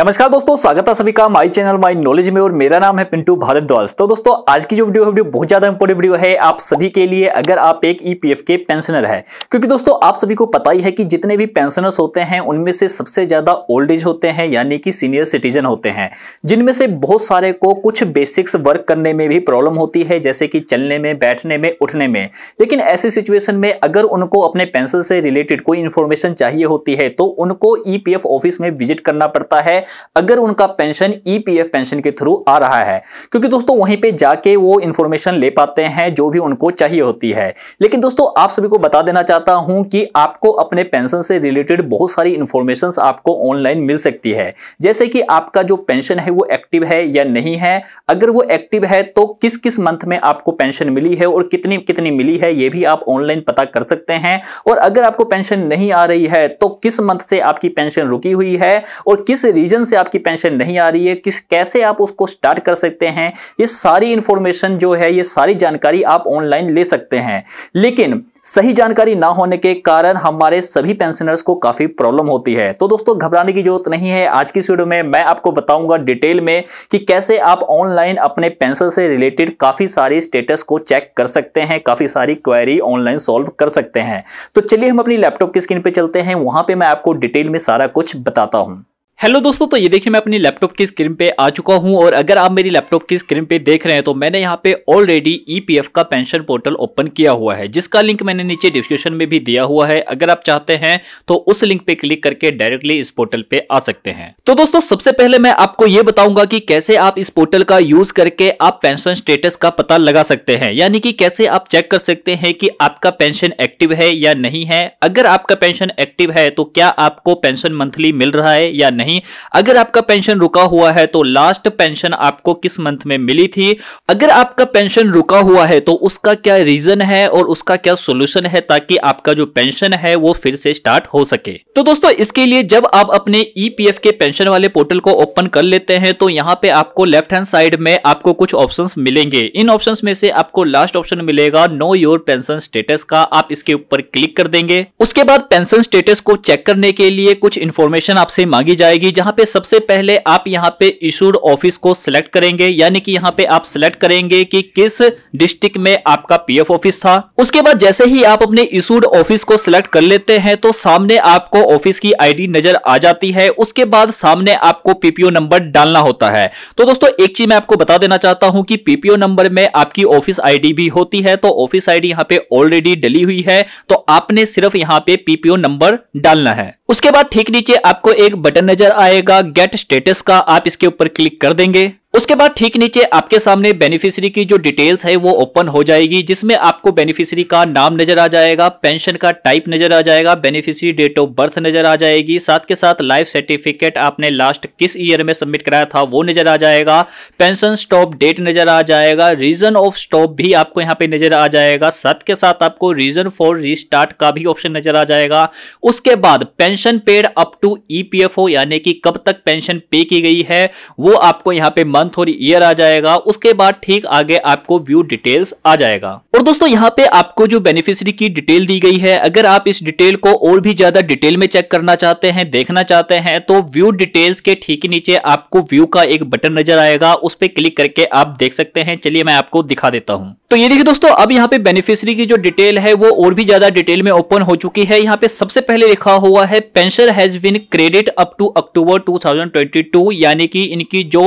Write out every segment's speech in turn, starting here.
नमस्कार दोस्तों स्वागत है सभी का माई चैनल माई नॉलेज में और मेरा नाम है पिंटू भारद्वाज तो दोस्तों आज की जो वीडियो है वीडियो बहुत ज्यादा इंपॉर्टेंट वीडियो है आप सभी के लिए अगर आप एक ईपीएफ के पेंशनर है क्योंकि दोस्तों आप सभी को पता ही है कि जितने भी पेंशनर्स होते हैं उनमें से सबसे ज्यादा ओल्ड एज होते हैं यानी कि सीनियर सिटीजन होते हैं जिनमें से बहुत सारे को कुछ बेसिक्स वर्क करने में भी प्रॉब्लम होती है जैसे कि चलने में बैठने में उठने में लेकिन ऐसी सिचुएशन में अगर उनको अपने पेंशन से रिलेटेड कोई इन्फॉर्मेशन चाहिए होती है तो उनको ई e ऑफिस में विजिट करना पड़ता है अगर उनका पेंशन ईपीएफ पेंशन के थ्रू आ रहा है क्योंकि दोस्तों वहीं पे जाके वो इंफॉर्मेशन ले पाते हैं जो भी उनको चाहिए होती है लेकिन दोस्तों आप सभी को बता देना चाहता हूं कि आपको अपने पेंशन से रिलेटेड बहुत सारी इंफॉर्मेशन आपको ऑनलाइन मिल सकती है जैसे कि आपका जो पेंशन है वो एक्टिव है या नहीं है अगर वो एक्टिव है तो किस किस मंथ में आपको पेंशन मिली है और कितनी कितनी मिली है ये भी आप ऑनलाइन पता कर सकते हैं और अगर आपको पेंशन नहीं आ रही है तो किस मंथ से आपकी पेंशन रुकी हुई है और किस रीजन रीजन से आपकी पेंशन नहीं आ रही है किस कैसे आप उसको स्टार्ट कर सकते हैं ये सारी इंफॉर्मेशन जो है ये सारी जानकारी आप ऑनलाइन ले सकते हैं लेकिन सही जानकारी ना होने के कारण हमारे सभी पेंशनर्स को काफ़ी प्रॉब्लम होती है तो दोस्तों घबराने की जरूरत नहीं है आज की वीडियो में मैं आपको बताऊंगा डिटेल में कि कैसे आप ऑनलाइन अपने पेंशन से रिलेटेड काफ़ी सारी स्टेटस को चेक कर सकते हैं काफ़ी सारी क्वेरी ऑनलाइन सॉल्व कर सकते हैं तो चलिए हम अपनी लैपटॉप की स्क्रीन पर चलते हैं वहां पर मैं आपको डिटेल में सारा कुछ बताता हूँ हेलो दोस्तों तो ये देखिए मैं अपनी लैपटॉप की स्क्रीन पे आ चुका हूँ और अगर आप मेरी लैपटॉप की स्क्रीन पे देख रहे हैं तो मैंने यहाँ पे ऑलरेडी ईपीएफ e का पेंशन पोर्टल ओपन किया हुआ है जिसका लिंक मैंने नीचे डिस्क्रिप्शन में भी दिया हुआ है अगर आप चाहते हैं तो उस लिंक पे क्लिक करके डायरेक्टली इस पोर्टल पे आ सकते हैं तो दोस्तों सबसे पहले मैं आपको ये बताऊंगा कि कैसे आप इस पोर्टल का यूज करके आप पेंशन स्टेटस का पता लगा सकते हैं यानी कि कैसे आप चेक कर सकते हैं कि आपका पेंशन एक्टिव है या नहीं है अगर आपका पेंशन एक्टिव है तो क्या आपको पेंशन मंथली मिल रहा है या नहीं नहीं अगर आपका पेंशन रुका हुआ है तो लास्ट पेंशन आपको किस मंथ में मिली थी अगर आपका पेंशन रुका हुआ है तो उसका क्या रीजन है और उसका क्या सोल्यूशन है ताकि आपका जो पेंशन है वो फिर से स्टार्ट हो सके तो दोस्तों इसके लिए जब आप अपने ईपीएफ e के पेंशन वाले पोर्टल को ओपन कर लेते हैं तो यहाँ पे आपको लेफ्ट हैंड साइड में आपको कुछ ऑप्शन मिलेंगे इन ऑप्शन में से आपको लास्ट ऑप्शन मिलेगा नो योर पेंशन स्टेटस का आप इसके ऊपर क्लिक कर देंगे उसके बाद पेंशन स्टेटस को चेक करने के लिए कुछ इन्फॉर्मेशन आपसे मांगी जाएगी जाएगी जहां पे सबसे पहले आप यहां पे इशूड ऑफिस को सिलेक्ट करेंगे यानी कि यहां पे आप सिलेक्ट करेंगे कि किस डिस्ट्रिक्ट में आपका पीएफ ऑफिस था उसके बाद जैसे ही आप अपने इशूड ऑफिस को सिलेक्ट कर लेते हैं तो सामने आपको ऑफिस की आईडी नजर आ जाती है उसके बाद सामने आपको पीपीओ नंबर डालना होता है तो दोस्तों एक चीज मैं आपको बता देना चाहता हूं कि पीपीओ नंबर में आपकी ऑफिस आईडी भी होती है तो ऑफिस आईडी यहां पे ऑलरेडी डली हुई है तो आपने सिर्फ यहां पे पीपीओ नंबर डालना है उसके बाद ठीक नीचे आपको एक बटन नजर आएगा गेट स्टेटस का आप इसके ऊपर क्लिक कर देंगे उसके बाद ठीक नीचे आपके सामने बेनिफिशियरी की जो डिटेल्स है वो ओपन हो जाएगी जिसमें आपको बेनिफिशियरी का नाम नजर आ जाएगा पेंशन का टाइप नजर आ जाएगा बेनिफिशियरी डेट ऑफ बर्थ नजर आ जाएगी साथ के साथ लाइफ सर्टिफिकेट आपने लास्ट किस ईयर में सबमिट कराया था वो नजर आ जाएगा पेंशन स्टॉप डेट नजर आ जाएगा रीजन ऑफ स्टॉप भी आपको यहाँ पे नजर आ जाएगा साथ के साथ आपको रीजन फॉर रिस्टार्ट का भी ऑप्शन नजर आ जाएगा उसके बाद पेंशन पेड अप टू ई यानी कि कब तक पेंशन पे की गई है वो आपको यहाँ पे मंथ थोड़ी ईयर आ जाएगा उसके बाद ठीक आगे आपको व्यू डिटेल्स आ जाएगा और दोस्तों यहाँ पे आपको जो बेनिफिशरी की डिटेल दी गई है अगर आप इस डिटेल को और भी ज्यादा डिटेल में चेक करना चाहते हैं देखना चाहते हैं तो व्यू डिटेल्स के ठीक नीचे आपको व्यू का एक बटन नजर आएगा उस पर क्लिक करके आप देख सकते हैं चलिए मैं आपको दिखा देता हूँ तो ये देखिए दोस्तों अब यहाँ पे बेनिफिशरी की जो डिटेल है वो और भी ज्यादा डिटेल में ओपन हो चुकी है यहाँ पे सबसे पहले लिखा हुआ है pension has been credit up to October 2022 यानी कि इनकी जो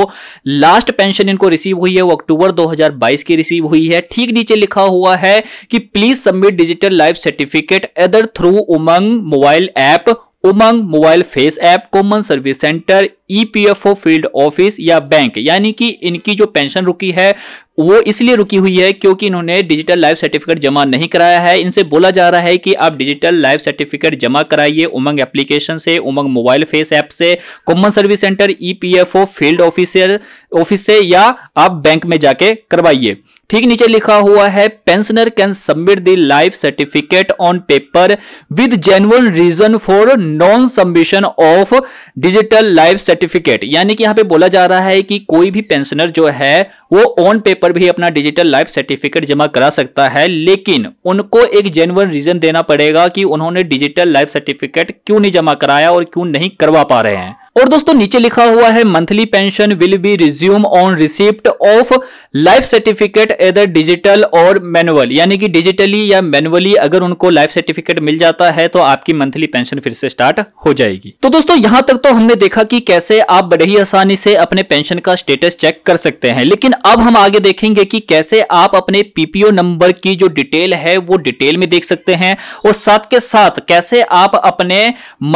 लास्ट लास्ट पेंशन इनको रिसीव हुई है वो अक्टूबर 2022 की रिसीव हुई है ठीक नीचे लिखा हुआ है कि please submit digital life certificate either through Umang mobile app Umang mobile face app common service centre EPFO field office या बैंक यानी कि इनकी जो पेंशन रुकी है वो इसलिए रुकी हुई है क्योंकि इन्होंने डिजिटल लाइफ सर्टिफिकेट जमा नहीं कराया है इनसे बोला जा रहा है कि आप डिजिटल लाइफ सर्टिफिकेट जमा कराइए उमंग एप्लीकेशन से उमंग मोबाइल फेस ऐप से common service centre EPFO field officer office से या आप बैंक में जाके करवाइए ठीक नीचे लिखा हुआ है pensioner can submit the life certificate on paper with genuine reason for non submission of digital life certificate यानी कि यहां पे बोला जा रहा है कि कोई भी पेंशनर जो है वो ऑन पेपर पर भी अपना डिजिटल लाइफ सर्टिफिकेट जमा करा सकता है लेकिन उनको एक जेनुअन रीजन देना पड़ेगा कि उन्होंने डिजिटल लाइफ सर्टिफिकेट क्यों नहीं जमा कराया और क्यों नहीं करवा पा रहे हैं और दोस्तों नीचे लिखा हुआ है monthly pension will be resume on receipt of life certificate either digital और मैनुअल यानी कि डिजिटली या मैनुअली अगर उनको लाइफ सर्टिफिकेट मिल जाता है तो आपकी मंथली पेंशन फिर से स्टार्ट हो जाएगी तो दोस्तों यहां तक तो हमने देखा कि कैसे आप बड़े ही आसानी से अपने पेंशन का स्टेटस चेक कर सकते हैं लेकिन अब हम आगे देखेंगे कि कैसे आप अपने पीपीओ नंबर की जो डिटेल है वो डिटेल में देख सकते हैं और साथ के साथ कैसे आप अपने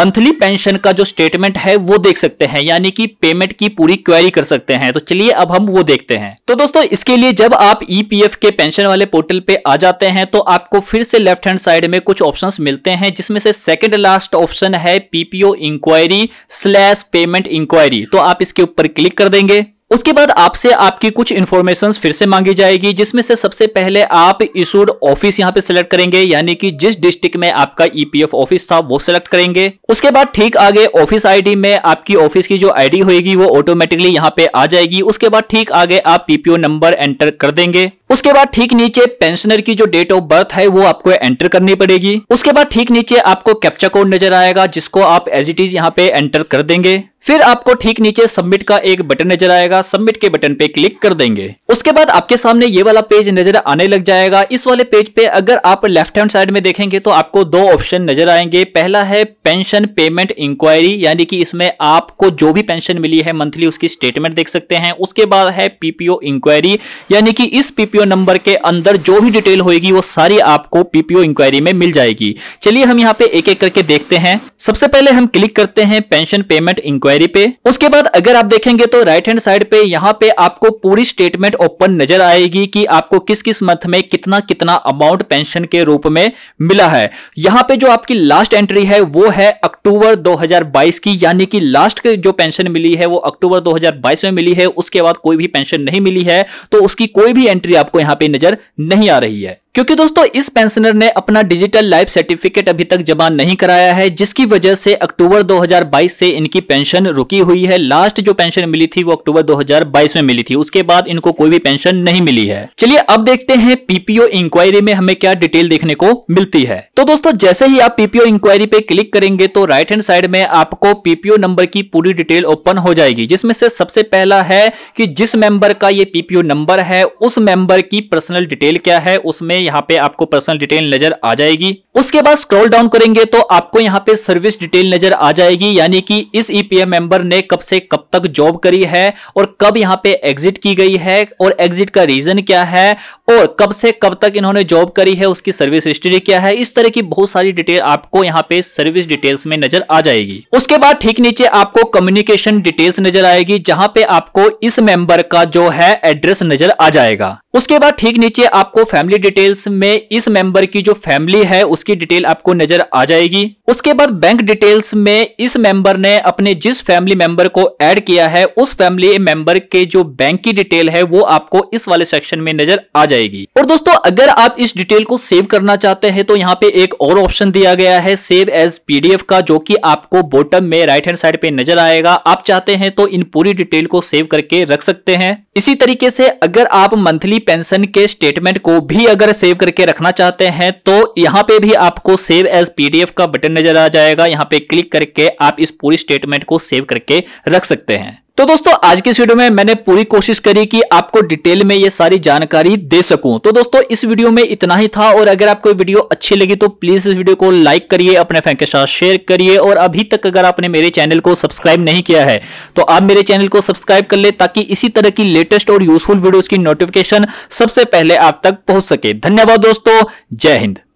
मंथली पेंशन का जो स्टेटमेंट है वो देख देख सकते हैं यानी कि पेमेंट की पूरी क्वेरी कर सकते हैं तो चलिए अब हम वो देखते हैं तो दोस्तों इसके लिए जब आप ईपीएफ e के पेंशन वाले पोर्टल पे आ जाते हैं तो आपको फिर से लेफ्ट हैंड साइड में कुछ ऑप्शंस मिलते हैं जिसमें से सेकंड लास्ट ऑप्शन है PPO inquiry slash payment inquiry तो आप इसके ऊपर क्लिक कर देंगे उसके बाद आपसे आपकी कुछ इन्फॉर्मेशन फिर से मांगी जाएगी जिसमें से सबसे पहले आप इशूड ऑफिस यहाँ पे सिलेक्ट करेंगे यानी कि जिस डिस्ट्रिक्ट में आपका ईपीएफ e ऑफिस था वो सिलेक्ट करेंगे उसके बाद ठीक आगे ऑफिस आईडी में आपकी ऑफिस की जो आईडी होगी वो ऑटोमेटिकली यहाँ पे आ जाएगी उसके बाद ठीक आगे आप पीपीओ नंबर एंटर कर देंगे उसके बाद ठीक नीचे पेंशनर की जो डेट ऑफ बर्थ है वो आपको एंटर करनी पड़ेगी उसके बाद ठीक नीचे आपको कैप्चा कोड नजर आएगा जिसको आप एज इट इज यहाँ पे एंटर कर देंगे फिर आपको ठीक नीचे सबमिट का एक बटन नजर आएगा सबमिट के बटन पे क्लिक कर देंगे उसके बाद आपके सामने ये वाला पेज नजर आने लग जाएगा इस वाले पेज पे अगर आप लेफ्ट हैंड साइड में देखेंगे तो आपको दो ऑप्शन नजर आएंगे पहला है पेंशन पेमेंट इंक्वायरी यानी कि इसमें आपको जो भी पेंशन मिली है मंथली उसकी स्टेटमेंट देख सकते हैं उसके बाद है पीपीओ इंक्वायरी यानी कि इस पीपीओ नंबर के अंदर जो भी डिटेल होगी वो सारी आपको पीपीओ इंक्वायरी में मिल जाएगी चलिए हम यहाँ पे एक एक करके देखते हैं सबसे पहले हम क्लिक करते हैं पेंशन पेमेंट इंक्वायरी क्वेरी पे उसके बाद अगर आप देखेंगे तो राइट हैंड साइड पे यहाँ पे आपको पूरी स्टेटमेंट ओपन नजर आएगी कि आपको किस किस मंथ में कितना कितना अमाउंट पेंशन के रूप में मिला है यहाँ पे जो आपकी लास्ट एंट्री है वो है अक्टूबर 2022 की यानी कि लास्ट की जो पेंशन मिली है वो अक्टूबर 2022 में मिली है उसके बाद कोई भी पेंशन नहीं मिली है तो उसकी कोई भी एंट्री आपको यहाँ पे नजर नहीं आ रही है क्योंकि दोस्तों इस पेंशनर ने अपना डिजिटल लाइफ सर्टिफिकेट अभी तक जमा नहीं कराया है जिसकी वजह से अक्टूबर 2022 से इनकी पेंशन रुकी हुई है लास्ट जो पेंशन मिली थी वो अक्टूबर 2022 में मिली थी उसके बाद इनको कोई भी पेंशन नहीं मिली है चलिए अब देखते हैं पीपीओ इंक्वायरी में हमें क्या डिटेल देखने को मिलती है तो दोस्तों जैसे ही आप पीपीओ इंक्वायरी पे क्लिक करेंगे तो राइट हैंड साइड में आपको पीपीओ नंबर की पूरी डिटेल ओपन हो जाएगी जिसमें से सबसे पहला है कि जिस मेंबर का ये पीपीओ नंबर है उस मेंबर की पर्सनल डिटेल क्या है उसमें यहाँ पे आपको पर्सनल डिटेल नजर आ जाएगी उसके बाद स्क्रॉल डाउन करेंगे तो आपको यहाँ पे सर्विस डिटेल नजर आ जाएगी यानी कि इस ईपीएफ e मेंबर ने कब से कब तक जॉब करी है और कब यहाँ पे एग्जिट की गई है और एग्जिट का रीजन क्या है और कब से कब तक इन्होंने जॉब करी है उसकी सर्विस हिस्ट्री क्या है इस तरह की बहुत सारी डिटेल आपको यहाँ पे सर्विस डिटेल्स में नजर आ जाएगी उसके बाद ठीक नीचे आपको कम्युनिकेशन डिटेल्स नजर आएगी जहां पे आपको इस मेंबर का जो है एड्रेस नजर आ जाएगा उसके बाद ठीक नीचे आपको फैमिली डिटेल्स में इस मेंबर की जो फैमिली है उसकी डिटेल आपको नजर आ जाएगी उसके बाद बैंक डिटेल्स में इस मेंबर ने अपने जिस फैमिली मेंबर को ऐड किया है उस फैमिली मेंबर के जो बैंक की डिटेल है वो आपको इस वाले सेक्शन में नजर आ जाएगी और दोस्तों अगर आप इस डिटेल को सेव करना चाहते हैं तो यहाँ पे एक और ऑप्शन दिया गया है सेव एज पीडीएफ का जो की आपको बोटम में राइट हैंड साइड पे नजर आएगा आप चाहते हैं तो इन पूरी डिटेल को सेव करके रख सकते हैं इसी तरीके से अगर आप मंथली पेंशन के स्टेटमेंट को भी अगर सेव करके रखना चाहते हैं तो यहाँ पे भी आपको सेव एज पीडीएफ का बटन मैनेजर आ जाएगा यहाँ पे क्लिक करके आप इस पूरी स्टेटमेंट को सेव करके रख सकते हैं तो दोस्तों आज की इस वीडियो में मैंने पूरी कोशिश करी कि आपको डिटेल में ये सारी जानकारी दे सकूं तो दोस्तों इस वीडियो में इतना ही था और अगर आपको वीडियो अच्छी लगी तो प्लीज इस वीडियो को लाइक करिए अपने फैन के साथ शेयर करिए और अभी तक अगर आपने मेरे चैनल को सब्सक्राइब नहीं किया है तो आप मेरे चैनल को सब्सक्राइब कर ले ताकि इसी तरह की लेटेस्ट और यूजफुल वीडियो की नोटिफिकेशन सबसे पहले आप तक पहुंच सके धन्यवाद दोस्तों जय हिंद